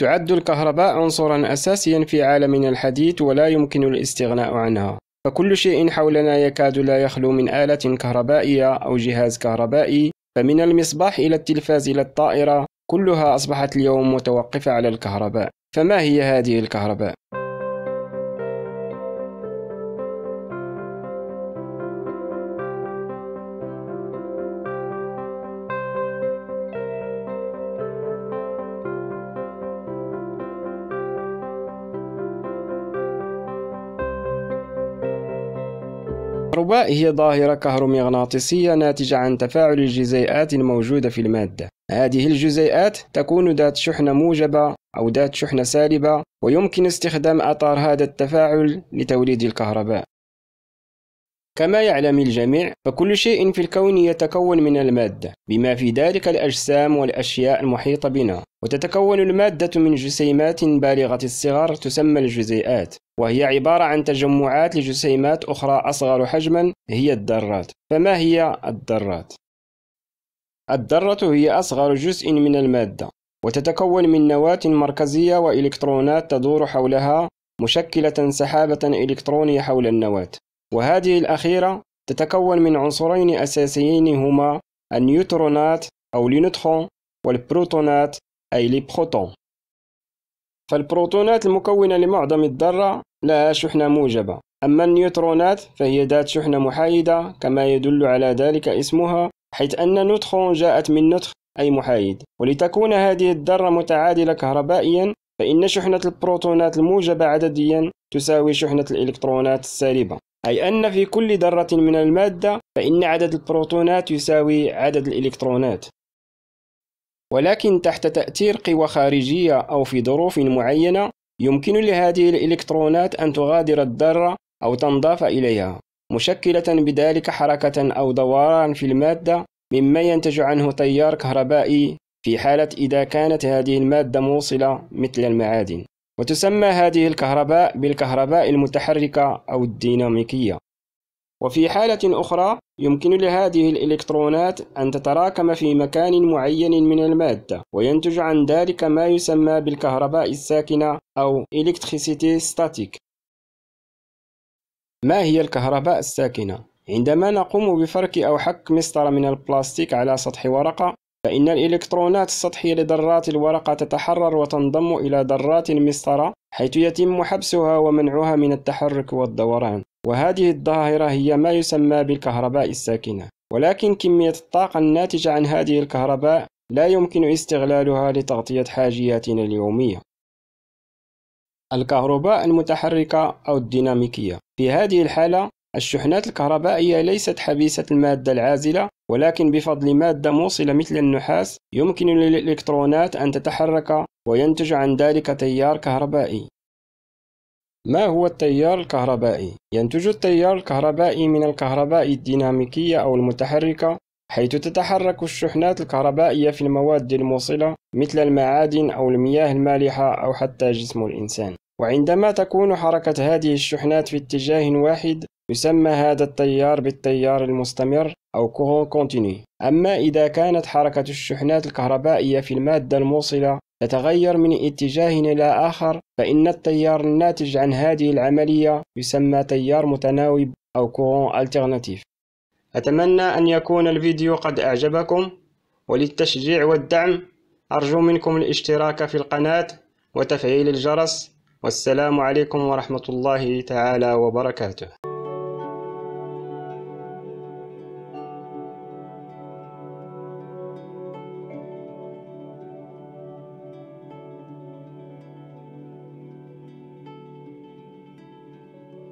تعد الكهرباء عنصرا أساسيا في عالمنا الحديث ولا يمكن الاستغناء عنها فكل شيء حولنا يكاد لا يخلو من آلة كهربائية أو جهاز كهربائي فمن المصباح إلى التلفاز إلى الطائرة كلها أصبحت اليوم متوقفة على الكهرباء فما هي هذه الكهرباء؟ الكهرباء هي ظاهرة كهرومغناطيسية ناتجة عن تفاعل الجزيئات الموجودة في المادة هذه الجزيئات تكون ذات شحنة موجبة أو ذات شحنة سالبة ويمكن استخدام أطار هذا التفاعل لتوليد الكهرباء كما يعلم الجميع فكل شيء في الكون يتكون من المادة بما في ذلك الأجسام والأشياء المحيطة بنا وتتكون المادة من جسيمات بالغة الصغر تسمى الجزيئات وهي عبارة عن تجمعات لجسيمات أخرى أصغر حجما هي الذرات فما هي الذرات؟ الذرة هي أصغر جزء من المادة وتتكون من نواة مركزية وإلكترونات تدور حولها مشكلة سحابة إلكترونية حول النواة وهذه الأخيرة تتكون من عنصرين أساسيين هما النيوترونات أو لينوترون والبروتونات أي لي فالبروتونات المكونة لمعظم الذرة لها شحنة موجبة أما النيوترونات فهي ذات شحنة محايدة كما يدل على ذلك اسمها حيث أن نوترون جاءت من نتخ أي محايد ولتكون هذه الذرة متعادلة كهربائيا فإن شحنة البروتونات الموجبة عدديا تساوي شحنة الإلكترونات السالبة أي أن في كل ذرة من المادة فإن عدد البروتونات يساوي عدد الإلكترونات ولكن تحت تأثير قوى خارجية أو في ظروف معينة يمكن لهذه الإلكترونات أن تغادر الذرة أو تنضاف إليها مشكلة بذلك حركة أو دوران في المادة مما ينتج عنه تيار كهربائي في حالة إذا كانت هذه المادة موصلة مثل المعادن وتسمى هذه الكهرباء بالكهرباء المتحركة أو الديناميكية وفي حالة أخرى يمكن لهذه الإلكترونات أن تتراكم في مكان معين من المادة وينتج عن ذلك ما يسمى بالكهرباء الساكنة أو إلكتريسيتي ستاتيك ما هي الكهرباء الساكنة؟ عندما نقوم بفرك أو حك مسطرة من البلاستيك على سطح ورقة فإن الإلكترونات السطحية لذرات الورقة تتحرر وتنضم إلى ذرات المسطرة حيث يتم حبسها ومنعها من التحرك والدوران وهذه الظاهرة هي ما يسمى بالكهرباء الساكنة ولكن كمية الطاقة الناتجة عن هذه الكهرباء لا يمكن استغلالها لتغطية حاجياتنا اليومية الكهرباء المتحركة أو الديناميكية في هذه الحالة الشحنات الكهربائية ليست حبيسة المادة العازلة، ولكن بفضل مادة موصلة مثل النحاس، يمكن للإلكترونات أن تتحرك وينتج عن ذلك تيار كهربائي. ما هو التيار الكهربائي؟ ينتج التيار الكهربائي من الكهرباء الديناميكية أو المتحركة، حيث تتحرك الشحنات الكهربائية في المواد الموصلة مثل المعادن أو المياه المالحة أو حتى جسم الإنسان. وعندما تكون حركة هذه الشحنات في اتجاه واحد يسمى هذا التيار بالتيار المستمر أو كورون كونتيني أما إذا كانت حركة الشحنات الكهربائية في المادة الموصلة تتغير من اتجاه إلى آخر فإن التيار الناتج عن هذه العملية يسمى تيار متناوب أو كورون الترناتيف أتمنى أن يكون الفيديو قد أعجبكم وللتشجيع والدعم أرجو منكم الاشتراك في القناة وتفعيل الجرس والسلام عليكم ورحمة الله تعالى وبركاته